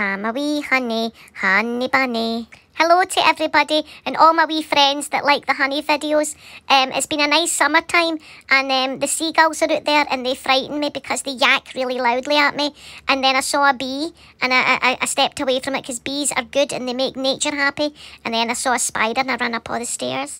I'm um, a wee honey, honey bunny. Hello to everybody and all my wee friends that like the honey videos. Um, it's been a nice summertime and um, the seagulls are out there and they frighten me because they yak really loudly at me. And then I saw a bee and I, I, I stepped away from it because bees are good and they make nature happy. And then I saw a spider and I ran up all the stairs.